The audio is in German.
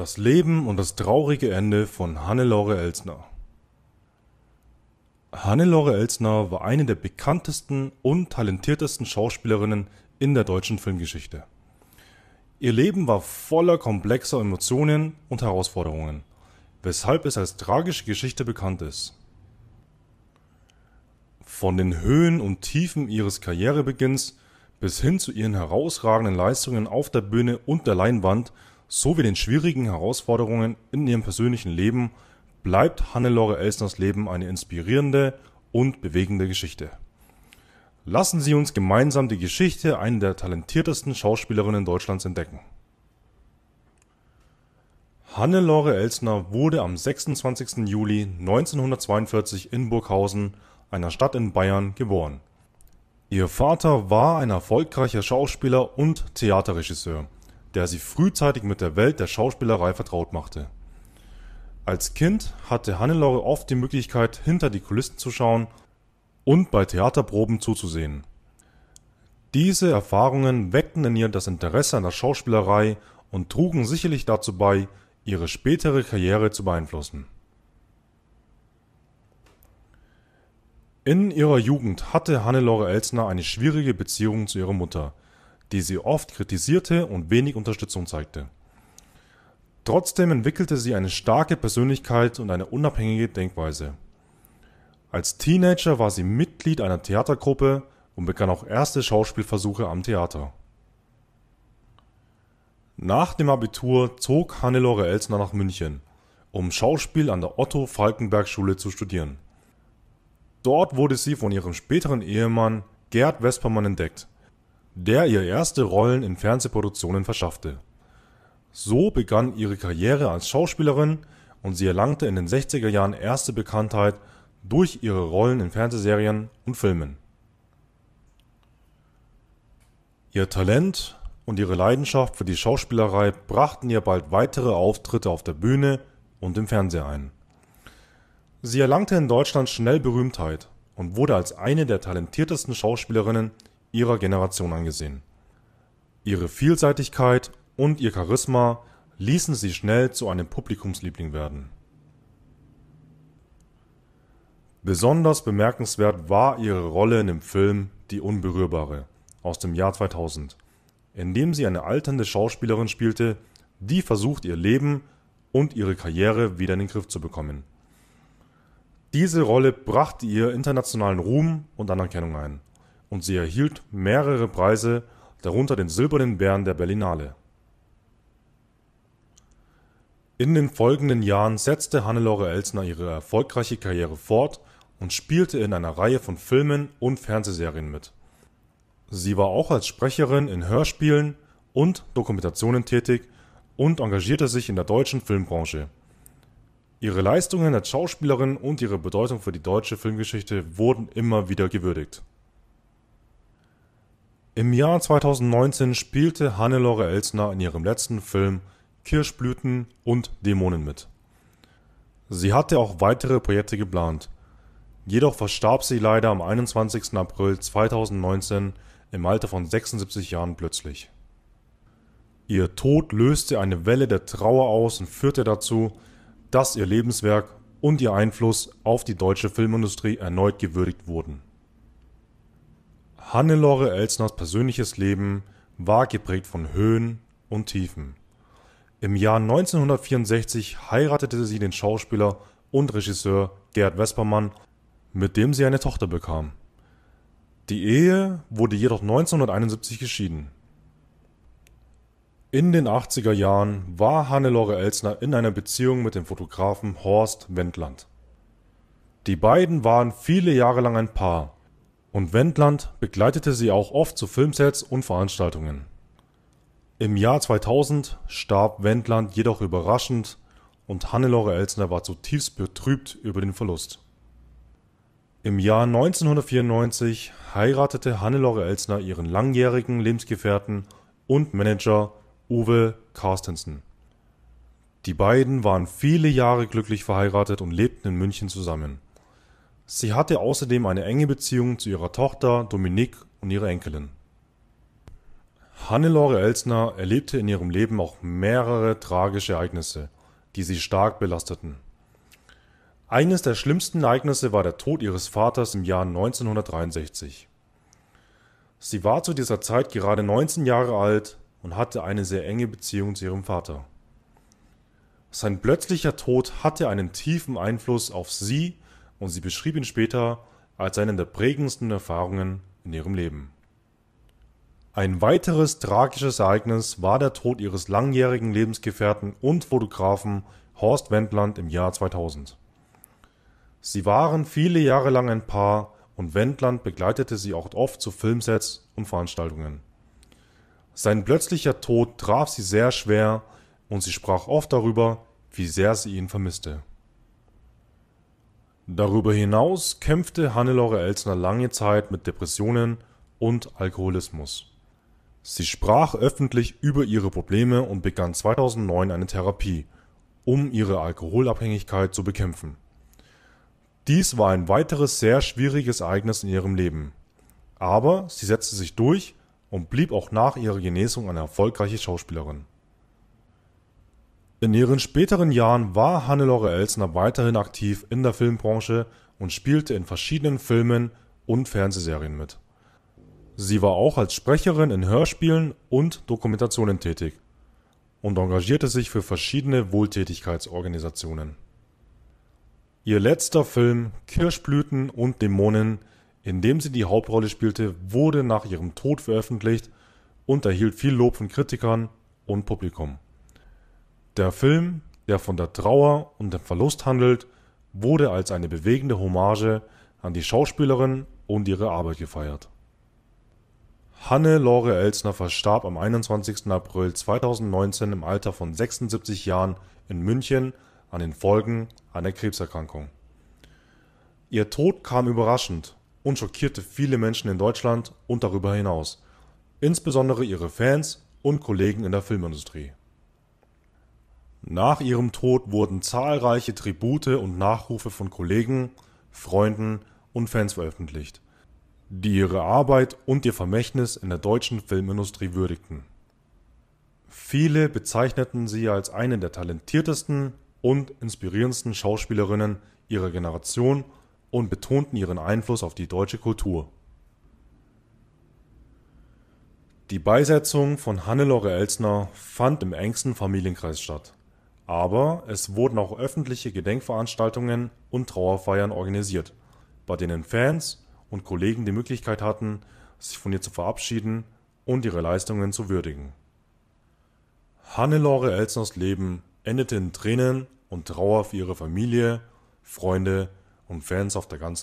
Das Leben und das traurige Ende von Hannelore Elsner. Hannelore Elsner war eine der bekanntesten und talentiertesten Schauspielerinnen in der deutschen Filmgeschichte. Ihr Leben war voller komplexer Emotionen und Herausforderungen, weshalb es als tragische Geschichte bekannt ist. Von den Höhen und Tiefen ihres Karrierebeginns bis hin zu ihren herausragenden Leistungen auf der Bühne und der Leinwand sowie den schwierigen Herausforderungen in ihrem persönlichen Leben bleibt Hannelore Elsners Leben eine inspirierende und bewegende Geschichte. Lassen Sie uns gemeinsam die Geschichte einer der talentiertesten Schauspielerinnen Deutschlands entdecken. Hannelore Elsner wurde am 26. Juli 1942 in Burghausen, einer Stadt in Bayern, geboren. Ihr Vater war ein erfolgreicher Schauspieler und Theaterregisseur der sie frühzeitig mit der Welt der Schauspielerei vertraut machte. Als Kind hatte Hannelore oft die Möglichkeit, hinter die Kulissen zu schauen und bei Theaterproben zuzusehen. Diese Erfahrungen weckten in ihr das Interesse an der Schauspielerei und trugen sicherlich dazu bei, ihre spätere Karriere zu beeinflussen. In ihrer Jugend hatte Hannelore Elsner eine schwierige Beziehung zu ihrer Mutter, die sie oft kritisierte und wenig Unterstützung zeigte. Trotzdem entwickelte sie eine starke Persönlichkeit und eine unabhängige Denkweise. Als Teenager war sie Mitglied einer Theatergruppe und begann auch erste Schauspielversuche am Theater. Nach dem Abitur zog Hannelore Elsner nach München, um Schauspiel an der Otto-Falkenberg-Schule zu studieren. Dort wurde sie von ihrem späteren Ehemann Gerd Wespermann entdeckt der ihr erste Rollen in Fernsehproduktionen verschaffte. So begann ihre Karriere als Schauspielerin und sie erlangte in den 60er Jahren erste Bekanntheit durch ihre Rollen in Fernsehserien und Filmen. Ihr Talent und ihre Leidenschaft für die Schauspielerei brachten ihr bald weitere Auftritte auf der Bühne und im Fernseher ein. Sie erlangte in Deutschland schnell Berühmtheit und wurde als eine der talentiertesten Schauspielerinnen ihrer Generation angesehen. Ihre Vielseitigkeit und ihr Charisma ließen sie schnell zu einem Publikumsliebling werden. Besonders bemerkenswert war ihre Rolle in dem Film Die Unberührbare aus dem Jahr 2000, in dem sie eine alternde Schauspielerin spielte, die versucht ihr Leben und ihre Karriere wieder in den Griff zu bekommen. Diese Rolle brachte ihr internationalen Ruhm und Anerkennung ein und sie erhielt mehrere Preise, darunter den Silbernen Bären der Berlinale. In den folgenden Jahren setzte Hannelore Elsner ihre erfolgreiche Karriere fort und spielte in einer Reihe von Filmen und Fernsehserien mit. Sie war auch als Sprecherin in Hörspielen und Dokumentationen tätig und engagierte sich in der deutschen Filmbranche. Ihre Leistungen als Schauspielerin und ihre Bedeutung für die deutsche Filmgeschichte wurden immer wieder gewürdigt im Jahr 2019 spielte Hannelore Elsner in ihrem letzten Film Kirschblüten und Dämonen mit. Sie hatte auch weitere Projekte geplant, jedoch verstarb sie leider am 21. April 2019 im Alter von 76 Jahren plötzlich. Ihr Tod löste eine Welle der Trauer aus und führte dazu, dass ihr Lebenswerk und ihr Einfluss auf die deutsche Filmindustrie erneut gewürdigt wurden Hannelore Elsners persönliches Leben war geprägt von Höhen und Tiefen. Im Jahr 1964 heiratete sie den Schauspieler und Regisseur Gerd Vespermann, mit dem sie eine Tochter bekam. Die Ehe wurde jedoch 1971 geschieden. In den 80er Jahren war Hannelore Elsner in einer Beziehung mit dem Fotografen Horst Wendland. Die beiden waren viele Jahre lang ein Paar und Wendland begleitete sie auch oft zu Filmsets und Veranstaltungen. Im Jahr 2000 starb Wendland jedoch überraschend und Hannelore Elsner war zutiefst betrübt über den Verlust. Im Jahr 1994 heiratete Hannelore Elsner ihren langjährigen Lebensgefährten und Manager Uwe Carstensen. Die beiden waren viele Jahre glücklich verheiratet und lebten in München zusammen Sie hatte außerdem eine enge Beziehung zu ihrer Tochter Dominique und ihrer Enkelin. Hannelore Elsner erlebte in ihrem Leben auch mehrere tragische Ereignisse, die sie stark belasteten. Eines der schlimmsten Ereignisse war der Tod ihres Vaters im Jahr 1963. Sie war zu dieser Zeit gerade 19 Jahre alt und hatte eine sehr enge Beziehung zu ihrem Vater. Sein plötzlicher Tod hatte einen tiefen Einfluss auf sie und sie beschrieb ihn später als eine der prägendsten Erfahrungen in ihrem Leben. Ein weiteres tragisches Ereignis war der Tod ihres langjährigen Lebensgefährten und Fotografen Horst Wendland im Jahr 2000. Sie waren viele Jahre lang ein Paar und Wendland begleitete sie auch oft zu Filmsets und Veranstaltungen. Sein plötzlicher Tod traf sie sehr schwer und sie sprach oft darüber, wie sehr sie ihn vermisste. Darüber hinaus kämpfte Hannelore Elsner lange Zeit mit Depressionen und Alkoholismus. Sie sprach öffentlich über ihre Probleme und begann 2009 eine Therapie, um ihre Alkoholabhängigkeit zu bekämpfen. Dies war ein weiteres sehr schwieriges Ereignis in ihrem Leben. Aber sie setzte sich durch und blieb auch nach ihrer Genesung eine erfolgreiche Schauspielerin. In ihren späteren Jahren war Hannelore Elsner weiterhin aktiv in der Filmbranche und spielte in verschiedenen Filmen und Fernsehserien mit. Sie war auch als Sprecherin in Hörspielen und Dokumentationen tätig und engagierte sich für verschiedene Wohltätigkeitsorganisationen. Ihr letzter Film Kirschblüten und Dämonen, in dem sie die Hauptrolle spielte, wurde nach ihrem Tod veröffentlicht und erhielt viel Lob von Kritikern und Publikum der Film, der von der Trauer und dem Verlust handelt, wurde als eine bewegende Hommage an die Schauspielerin und ihre Arbeit gefeiert. Hanne Lore Elsner verstarb am 21. April 2019 im Alter von 76 Jahren in München an den Folgen einer Krebserkrankung. Ihr Tod kam überraschend und schockierte viele Menschen in Deutschland und darüber hinaus, insbesondere ihre Fans und Kollegen in der Filmindustrie nach ihrem Tod wurden zahlreiche Tribute und Nachrufe von Kollegen, Freunden und Fans veröffentlicht, die ihre Arbeit und ihr Vermächtnis in der deutschen Filmindustrie würdigten. Viele bezeichneten sie als eine der talentiertesten und inspirierendsten Schauspielerinnen ihrer Generation und betonten ihren Einfluss auf die deutsche Kultur. Die Beisetzung von Hannelore Elsner fand im engsten Familienkreis statt aber es wurden auch öffentliche Gedenkveranstaltungen und Trauerfeiern organisiert, bei denen Fans und Kollegen die Möglichkeit hatten, sich von ihr zu verabschieden und ihre Leistungen zu würdigen. Hannelore Elsners Leben endete in Tränen und Trauer für ihre Familie, Freunde und Fans auf der ganzen